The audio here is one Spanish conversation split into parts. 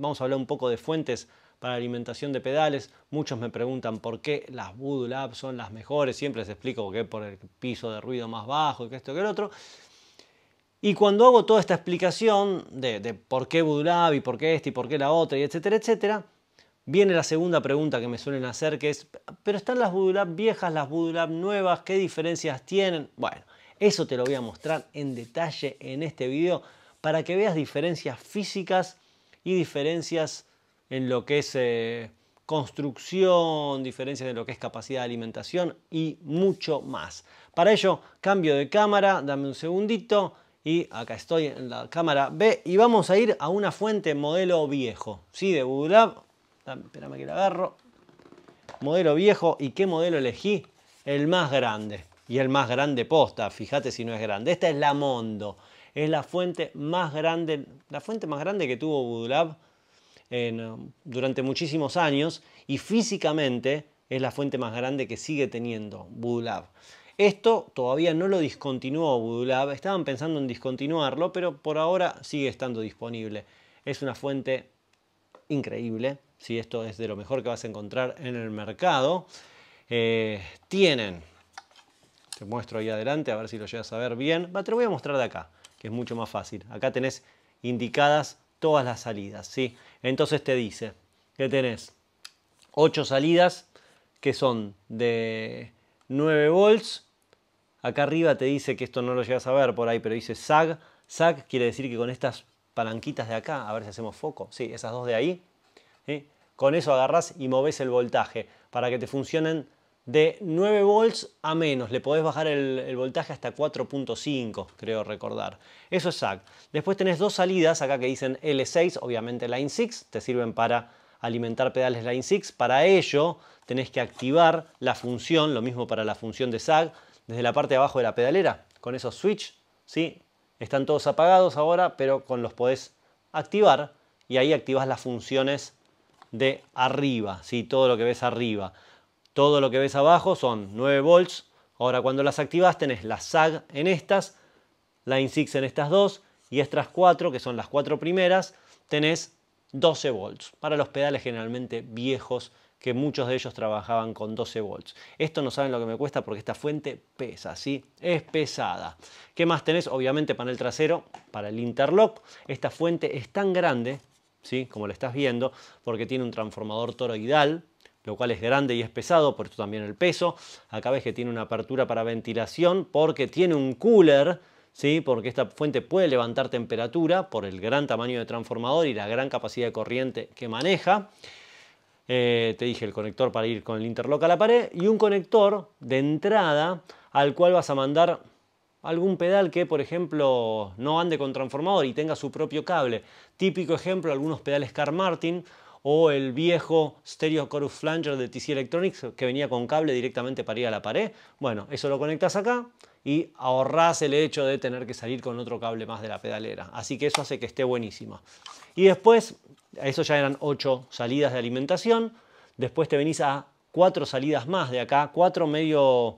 vamos a hablar un poco de fuentes para alimentación de pedales. Muchos me preguntan por qué las Voodoo Lab son las mejores. Siempre les explico que por el piso de ruido más bajo, y que esto, que el otro. Y cuando hago toda esta explicación de, por qué Voodoo Lab y por qué este y por qué la otra, y etcétera, etcétera, viene la segunda pregunta que me suelen hacer, que es, ¿pero están las Voodoo Lab viejas, las Voodoo Lab nuevas? ¿Qué diferencias tienen? Bueno, eso te lo voy a mostrar en detalle en este video para que veas diferencias físicas y diferencias en lo que es eh, construcción, diferencias en lo que es capacidad de alimentación y mucho más. Para ello, cambio de cámara, dame un segundito y acá estoy en la cámara B y vamos a ir a una fuente modelo viejo, ¿sí? De Google Espérame que la agarro. Modelo viejo y qué modelo elegí? El más grande y el más grande posta, fíjate si no es grande. Esta es la Mondo. Es la fuente más grande, la fuente más grande que tuvo Budulab um, durante muchísimos años y físicamente es la fuente más grande que sigue teniendo Budulab. Esto todavía no lo discontinuó Budulab, estaban pensando en discontinuarlo, pero por ahora sigue estando disponible. Es una fuente increíble, si esto es de lo mejor que vas a encontrar en el mercado. Eh, tienen, te muestro ahí adelante, a ver si lo llegas a ver bien, te lo voy a mostrar de acá es mucho más fácil. Acá tenés indicadas todas las salidas, ¿sí? Entonces te dice que tenés 8 salidas que son de 9 volts. Acá arriba te dice que esto no lo llegas a ver por ahí, pero dice SAG. SAG quiere decir que con estas palanquitas de acá, a ver si hacemos foco, sí, esas dos de ahí, con eso agarras y moves el voltaje para que te funcionen de 9 volts a menos. Le podés bajar el, voltaje hasta 4.5, creo recordar. Eso es SAG Después tenés dos salidas acá que dicen L6, obviamente Line 6, te sirven para alimentar pedales Line 6. Para ello tenés que activar la función, lo mismo para la función de SAG, desde la parte de abajo de la pedalera, con esos switch, ¿sí? Están todos apagados ahora, pero con los podés activar y ahí activas las funciones de arriba, ¿sí? Todo lo que ves arriba. Todo lo que ves abajo son 9 volts. Ahora cuando las activas tenés la SAG en estas, la 6 en estas dos y estas cuatro, que son las cuatro primeras, tenés 12 volts. Para los pedales generalmente viejos, que muchos de ellos trabajaban con 12 volts. Esto no saben lo que me cuesta porque esta fuente pesa, ¿sí? Es pesada. ¿Qué más tenés? Obviamente panel trasero para el interlock. Esta fuente es tan grande, ¿sí? Como lo estás viendo, porque tiene un transformador toroidal, lo cual es grande y es pesado, por eso también el peso. Acá ves que tiene una apertura para ventilación porque tiene un cooler, ¿sí? porque esta fuente puede levantar temperatura por el gran tamaño de transformador y la gran capacidad de corriente que maneja. Eh, te dije el conector para ir con el interlock a la pared y un conector de entrada al cual vas a mandar algún pedal que, por ejemplo, no ande con transformador y tenga su propio cable. Típico ejemplo, algunos pedales Car Martin o el viejo Stereo Chorus Flanger de TC Electronics que venía con cable directamente para ir a la pared. Bueno, eso lo conectas acá y ahorras el hecho de tener que salir con otro cable más de la pedalera. Así que eso hace que esté buenísima. Y después, eso ya eran ocho salidas de alimentación. Después te venís a cuatro salidas más de acá, Cuatro medio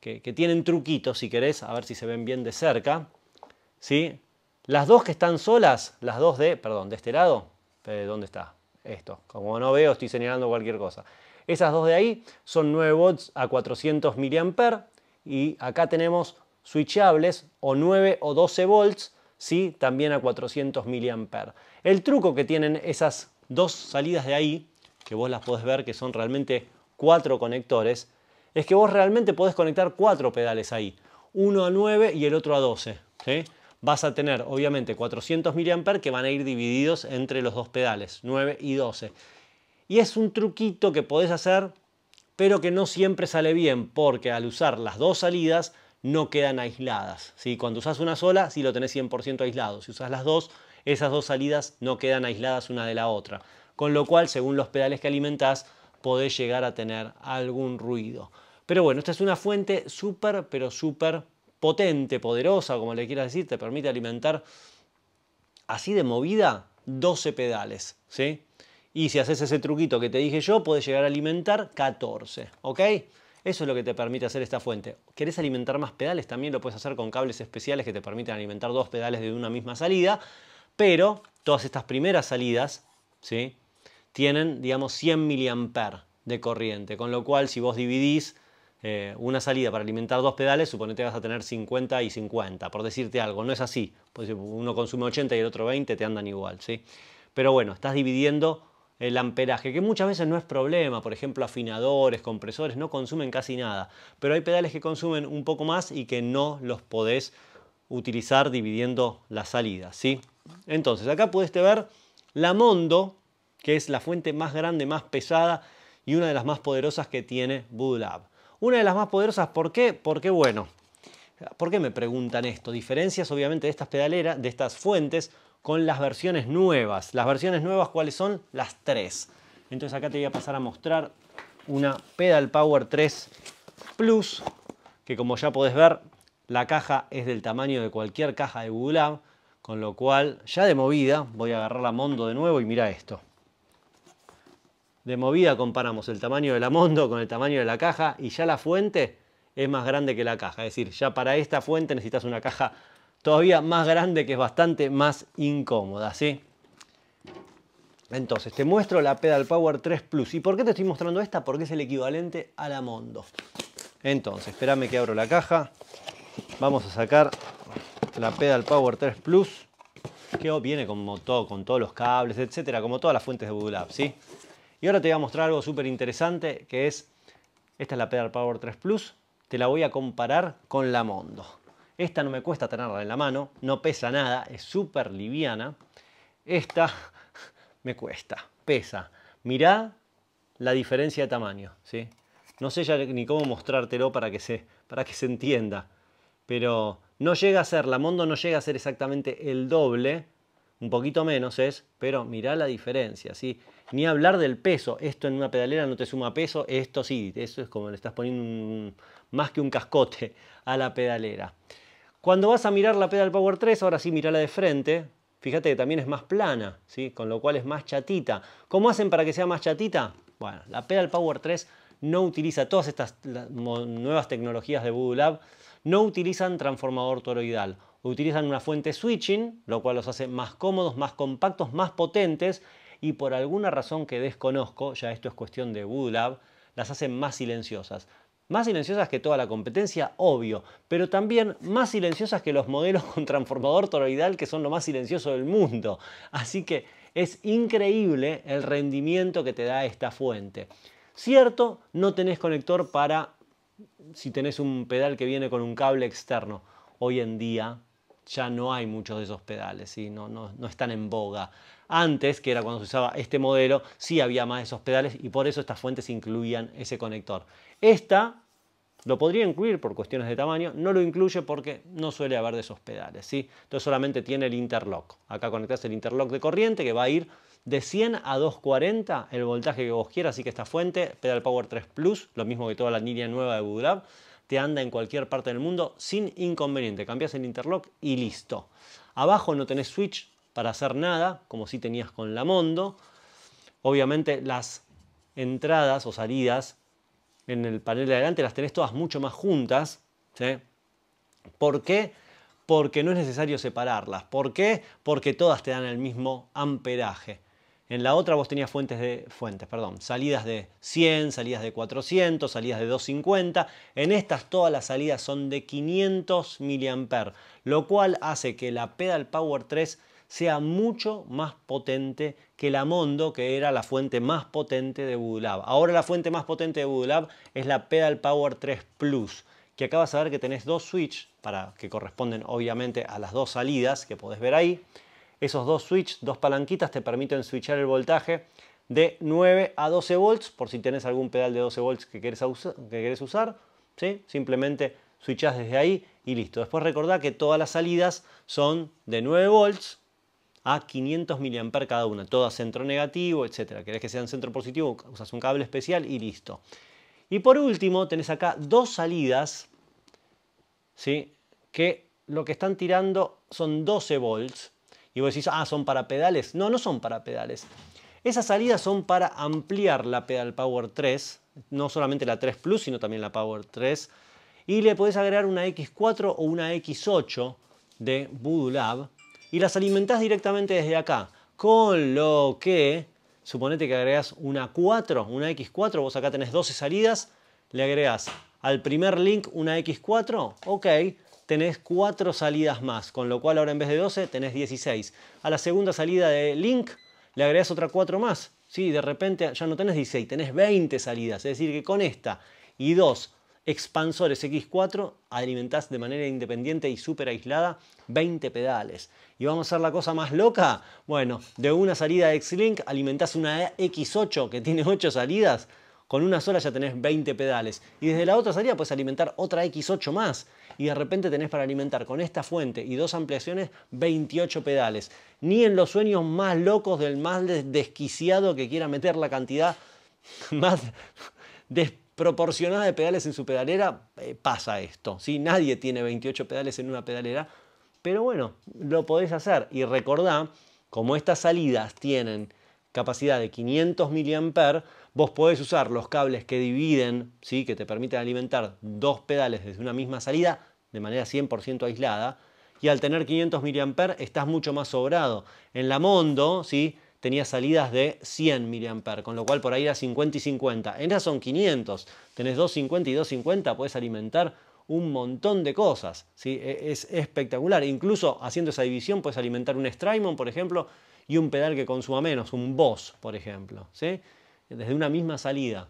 que, tienen truquitos, si querés, a ver si se ven bien de cerca. ¿Sí? Las dos que están solas, las dos de, perdón, de este lado, eh, ¿dónde está? esto. Como no veo, estoy señalando cualquier cosa. Esas dos de ahí son 9 volts a 400 ma y acá tenemos switchables o 9 o 12 volts, sí, también a 400 ma El truco que tienen esas dos salidas de ahí, que vos las podés ver que son realmente cuatro conectores, es que vos realmente podés conectar cuatro pedales ahí, uno a 9 y el otro a 12 vas a tener obviamente 400 mA que van a ir divididos entre los dos pedales, 9 y 12. Y es un truquito que podés hacer, pero que no siempre sale bien, porque al usar las dos salidas no quedan aisladas. si Cuando usas una sola, sí lo tenés 100% aislado. Si usas las dos, esas dos salidas no quedan aisladas una de la otra. Con lo cual, según los pedales que alimentás, podés llegar a tener algún ruido. Pero bueno, esta es una fuente súper, pero súper potente, poderosa, como le quieras decir, te permite alimentar así de movida 12 pedales, ¿sí? Y si haces ese truquito que te dije yo, puedes llegar a alimentar 14, ¿ok? Eso es lo que te permite hacer esta fuente. ¿Querés alimentar más pedales? También lo puedes hacer con cables especiales que te permiten alimentar dos pedales de una misma salida, pero todas estas primeras salidas, ¿sí? Tienen, digamos, 100 mA de corriente, con lo cual si vos dividís eh, una salida para alimentar dos pedales, suponete vas a tener 50 y 50, por decirte algo, no es así. Pues eh, uno consume 80 y el otro 20, te andan igual, ¿sí? Pero bueno, estás dividiendo el amperaje, que muchas veces no es problema, por ejemplo, afinadores, compresores, no consumen casi nada, pero hay pedales que consumen un poco más y que no los podés utilizar dividiendo la salida, ¿sí? Entonces, acá puedes ver la Mondo, que es la fuente más grande, más pesada y una de las más poderosas que tiene Boot una de las más poderosas, ¿por qué? Porque bueno, ¿por qué me preguntan esto? Diferencias obviamente de estas pedaleras, de estas fuentes, con las versiones nuevas. Las versiones nuevas, ¿cuáles son? Las tres. Entonces acá te voy a pasar a mostrar una Pedal Power 3 Plus, que como ya podés ver, la caja es del tamaño de cualquier caja de Google Lab, con lo cual ya de movida voy a agarrar la Mondo de nuevo y mira esto. De movida comparamos el tamaño de la Mondo con el tamaño de la caja y ya la fuente es más grande que la caja. Es decir, ya para esta fuente necesitas una caja todavía más grande que es bastante más incómoda, ¿sí? Entonces, te muestro la Pedal Power 3 Plus. ¿Y por qué te estoy mostrando esta? Porque es el equivalente a la Mondo. Entonces, espérame que abro la caja. Vamos a sacar la Pedal Power 3 Plus, que viene como todo, con todos los cables, etcétera, como todas las fuentes de Google Apps, ¿sí? Y ahora te voy a mostrar algo súper interesante que es, esta es la Pedal Power 3 Plus, te la voy a comparar con la Mondo. Esta no me cuesta tenerla en la mano, no pesa nada, es súper liviana. Esta me cuesta, pesa. Mirá la diferencia de tamaño, ¿sí? No sé ya ni cómo mostrártelo para que se, para que se entienda. Pero no llega a ser, la Mondo no llega a ser exactamente el doble un poquito menos es, pero mirá la diferencia, ¿sí? Ni hablar del peso, esto en una pedalera no te suma peso, esto sí, eso es como le estás poniendo más que un cascote a la pedalera. Cuando vas a mirar la pedal Power 3, ahora sí la de frente, fíjate que también es más plana, ¿sí? con lo cual es más chatita. ¿Cómo hacen para que sea más chatita? Bueno, la pedal Power 3 no utiliza todas estas nuevas tecnologías de Voodoo Lab, no utilizan transformador toroidal utilizan una fuente switching, lo cual los hace más cómodos, más compactos, más potentes y por alguna razón que desconozco, ya esto es cuestión de Woodlab, las hacen más silenciosas. Más silenciosas que toda la competencia, obvio, pero también más silenciosas que los modelos con transformador toroidal que son lo más silencioso del mundo. Así que es increíble el rendimiento que te da esta fuente. Cierto, no tenés conector para si tenés un pedal que viene con un cable externo. Hoy en día ya no hay muchos de esos pedales, no, están en boga. Antes, que era cuando se usaba este modelo, sí había más de esos pedales y por eso estas fuentes incluían ese conector. Esta lo podría incluir por cuestiones de tamaño, no lo incluye porque no suele haber de esos pedales. ¿sí? Entonces solamente tiene el interlock. Acá conectas el interlock de corriente que va a ir de 100 a 240 el voltaje que vos quieras, así que esta fuente, pedal Power 3 Plus, lo mismo que toda la línea nueva de bootlab te anda en cualquier parte del mundo sin inconveniente. Cambias el interlock y listo. Abajo no tenés switch para hacer nada, como si tenías con la Mondo. Obviamente las entradas o salidas en el panel de adelante las tenés todas mucho más juntas. ¿sí? ¿Por qué? Porque no es necesario separarlas. ¿Por qué? Porque todas te dan el mismo amperaje. En la otra vos tenías fuentes de fuentes, perdón, salidas de 100, salidas de 400, salidas de 250. En estas todas las salidas son de 500 mA, lo cual hace que la Pedal Power 3 sea mucho más potente que la Mondo, que era la fuente más potente de Budulab. Ahora la fuente más potente de Budulab es la Pedal Power 3 Plus, que acabas de ver que tenés dos switches para que corresponden obviamente a las dos salidas que podés ver ahí. Esos dos switches, dos palanquitas, te permiten switchar el voltaje de 9 a 12 volts, por si tienes algún pedal de 12 volts que quieres usar, que usar ¿sí? simplemente switchas desde ahí y listo. Después recordá que todas las salidas son de 9 volts a 500 mA cada una, todas centro negativo, etcétera. Querés que sean centro positivo, usas un cable especial y listo. Y por último, tenés acá dos salidas, ¿sí? que lo que están tirando son 12 volts, y vos decís, ah, son para pedales. No, no son para pedales. Esas salidas son para ampliar la pedal Power 3, no solamente la 3 Plus, sino también la Power 3. Y le podés agregar una X4 o una X8 de Voodoo Lab y las alimentás directamente desde acá. Con lo que, suponete que agregas una 4, una X4, vos acá tenés 12 salidas, le agregas al primer link una X4, ok, tenés cuatro salidas más, con lo cual ahora en vez de 12 tenés 16. A la segunda salida de Link le agregas otra cuatro más. Sí, de repente ya no tenés 16, tenés 20 salidas. Es decir, que con esta y dos expansores X4 alimentás de manera independiente y súper aislada 20 pedales. ¿Y vamos a hacer la cosa más loca? Bueno, de una salida de x alimentás una X8 que tiene 8 salidas. Con una sola ya tenés 20 pedales. Y desde la otra salida puedes alimentar otra X8 más y de repente tenés para alimentar con esta fuente y dos ampliaciones 28 pedales. Ni en los sueños más locos del más desquiciado que quiera meter la cantidad más desproporcionada de pedales en su pedalera eh, pasa esto. Nadie tiene 28 pedales en una pedalera, pero bueno, lo podés hacer. Y recordá, como estas salidas tienen capacidad de 500 mAh, Vos podés usar los cables que dividen, ¿sí? que te permiten alimentar dos pedales desde una misma salida de manera 100% aislada. Y al tener 500 mA estás mucho más sobrado. En la Mondo ¿sí? tenía salidas de 100 mA con lo cual por ahí era 50 y 50. En esa son 500. Tenés 250 y 250, puedes alimentar un montón de cosas. ¿sí? E-, es espectacular. Incluso haciendo esa división puedes alimentar un Strymon, por ejemplo, y un pedal que consuma menos, un Boss, por ejemplo. ¿sí? desde una misma salida.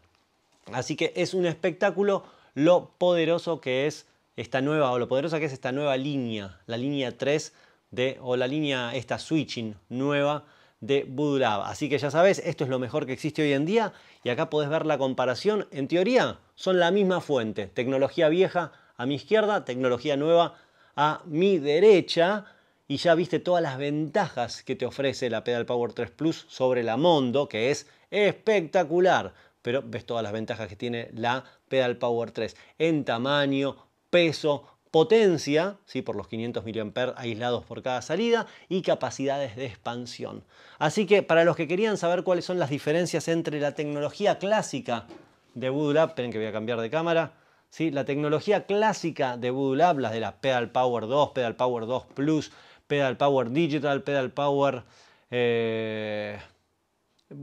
Así que es un espectáculo lo poderoso que es esta nueva, o lo poderosa que es esta nueva línea, la línea 3 de, o la línea, esta switching nueva de Voodoo Así que ya sabes, esto es lo mejor que existe hoy en día y acá podés ver la comparación. En teoría son la misma fuente, tecnología vieja a mi izquierda, tecnología nueva a mi derecha, y ya viste todas las ventajas que te ofrece la Pedal Power 3 Plus sobre la Mondo, que es espectacular, pero ves todas las ventajas que tiene la Pedal Power 3 en tamaño, peso, potencia, ¿sí? por los 500 mAh aislados por cada salida, y capacidades de expansión. Así que para los que querían saber cuáles son las diferencias entre la tecnología clásica de Voodoo esperen que voy a cambiar de cámara, ¿sí? la tecnología clásica de Voodoo las de la Pedal Power 2, Pedal Power 2 Plus, Pedal Power Digital, Pedal Power... Eh,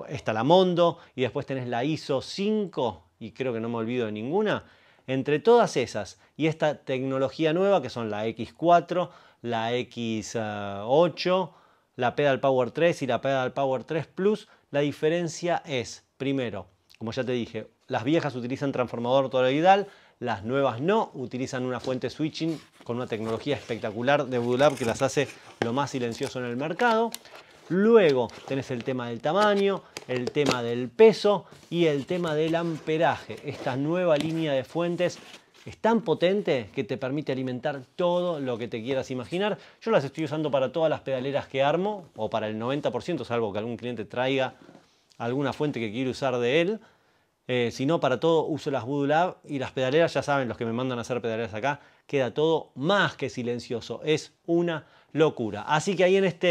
está la Mondo y después tenés la ISO 5 y creo que no me olvido de ninguna. Entre todas esas y esta tecnología nueva que son la X4, la X8, la Pedal Power 3 y la Pedal Power 3 Plus, la diferencia es, primero, como ya te dije, las viejas utilizan transformador toroidal, las nuevas no, utilizan una fuente switching con una tecnología espectacular de Voodoo que las hace lo más silencioso en el mercado. Luego tenés el tema del tamaño, el tema del peso y el tema del amperaje. Esta nueva línea de fuentes es tan potente que te permite alimentar todo lo que te quieras imaginar. Yo las estoy usando para todas las pedaleras que armo, o para el 90%, salvo que algún cliente traiga alguna fuente que quiere usar de él. Eh, si no, para todo uso las Voodoo Lab y las pedaleras, ya saben, los que me mandan a hacer pedaleras acá, queda todo más que silencioso. Es una locura. Así que ahí en esta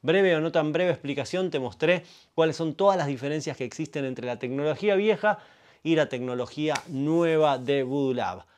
breve o no tan breve explicación te mostré cuáles son todas las diferencias que existen entre la tecnología vieja y la tecnología nueva de Voodoo Lab.